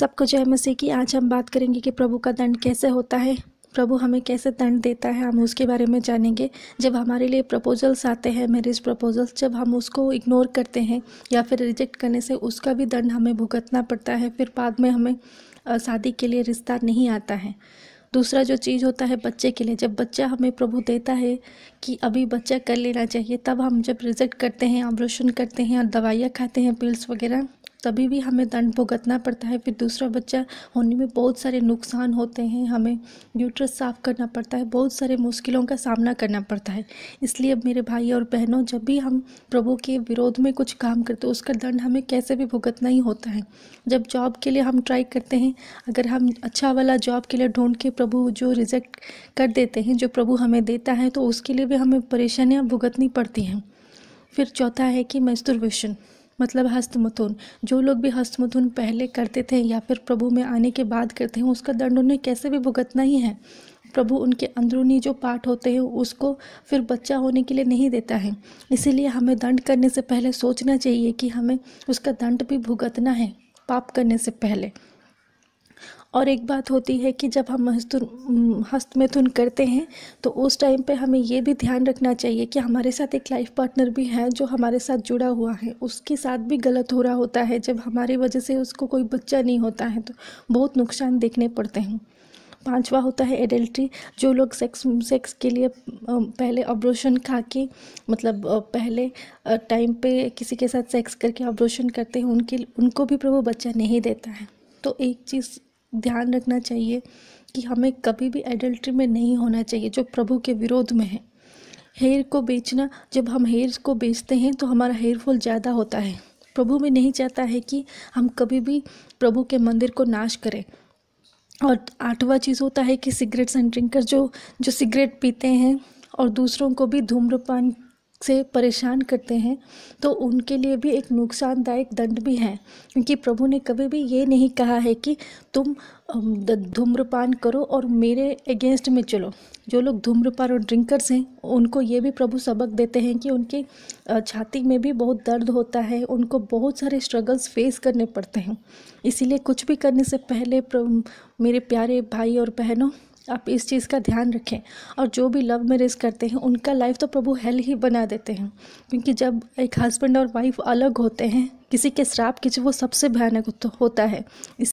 सबको जय मसीह की आज हम बात करेंगे कि प्रभु का दंड कैसे होता है प्रभु हमें कैसे दंड देता है हम उसके बारे में जानेंगे जब हमारे लिए प्रपोजल्स आते हैं मैरिज प्रपोजल्स जब हम उसको इग्नोर करते हैं या फिर रिजेक्ट करने से उसका भी दंड हमें भुगतना पड़ता है फिर बाद में हमें शादी के लिए रिश्ता नहीं आता है दूसरा जो चीज़ होता है बच्चे के लिए जब बच्चा हमें प्रभु देता है कि अभी बच्चा कर लेना चाहिए तब हम जब रिजेक्ट करते हैं ऑपरेशन करते हैं और दवाइयाँ खाते हैं पिल्स वगैरह तभी भी हमें दंड भुगतना पड़ता है फिर दूसरा बच्चा होने में बहुत सारे नुकसान होते हैं हमें यूट्रस साफ़ करना पड़ता है बहुत सारे मुश्किलों का सामना करना पड़ता है इसलिए मेरे भाई और बहनों जब भी हम प्रभु के विरोध में कुछ काम करते हैं उसका दंड हमें कैसे भी भुगतना ही होता है जब जॉब के लिए हम ट्राई करते हैं अगर हम अच्छा वाला जॉब के लिए ढूंढ के प्रभु जो रिजेक्ट कर देते हैं जो प्रभु हमें देता है तो उसके लिए भी हमें परेशानियाँ भुगतनी पड़ती हैं फिर चौथा है कि मैस्तुरबेशन मतलब हस्तमथुन जो लोग भी हस्तमथुन पहले करते थे या फिर प्रभु में आने के बाद करते हैं उसका दंड उन्हें कैसे भी भुगतना ही है प्रभु उनके अंदरूनी जो पाठ होते हैं उसको फिर बच्चा होने के लिए नहीं देता है इसीलिए हमें दंड करने से पहले सोचना चाहिए कि हमें उसका दंड भी भुगतना है पाप करने से पहले और एक बात होती है कि जब हम हस्तुन हस्त मिथुन करते हैं तो उस टाइम पे हमें ये भी ध्यान रखना चाहिए कि हमारे साथ एक लाइफ पार्टनर भी है जो हमारे साथ जुड़ा हुआ है उसके साथ भी गलत हो रहा होता है जब हमारी वजह से उसको कोई बच्चा नहीं होता है तो बहुत नुकसान देखने पड़ते हैं पांचवा होता है एडल्ट्री जो लोग सेक्स सेक्स के लिए पहले ऑब्रोशन खा के मतलब पहले टाइम पे किसी के साथ सेक्स करके ऑब्रोशन करते हैं उनके उनको भी प्रभु बच्चा नहीं देता है तो एक चीज़ ध्यान रखना चाहिए कि हमें कभी भी एडल्ट्री में नहीं होना चाहिए जो प्रभु के विरोध में है हेयर को बेचना जब हम हेयर को बेचते हैं तो हमारा हेयर फॉल ज़्यादा होता है प्रभु भी नहीं चाहता है कि हम कभी भी प्रभु के मंदिर को नाश करें और आठवां चीज़ होता है कि सिगरेट्स एंड ड्रिंकर जो जो सिगरेट पीते हैं और दूसरों को भी धूम्रपान से परेशान करते हैं तो उनके लिए भी एक नुकसानदायक दंड भी है क्योंकि प्रभु ने कभी भी ये नहीं कहा है कि तुम धूम्रपान करो और मेरे अगेंस्ट में चलो जो लोग धूम्रपान और ड्रिंकर्स हैं उनको ये भी प्रभु सबक देते हैं कि उनके छाती में भी बहुत दर्द होता है उनको बहुत सारे स्ट्रगल्स फेस करने पड़ते हैं इसीलिए कुछ भी करने से पहले मेरे प्यारे भाई और बहनों आप इस चीज़ का ध्यान रखें और जो भी लव मैरिज करते हैं उनका लाइफ तो प्रभु हेल ही बना देते हैं क्योंकि जब एक हस्बैंड और वाइफ अलग होते हैं किसी के श्राप किसी वो सबसे भयानक होता है इस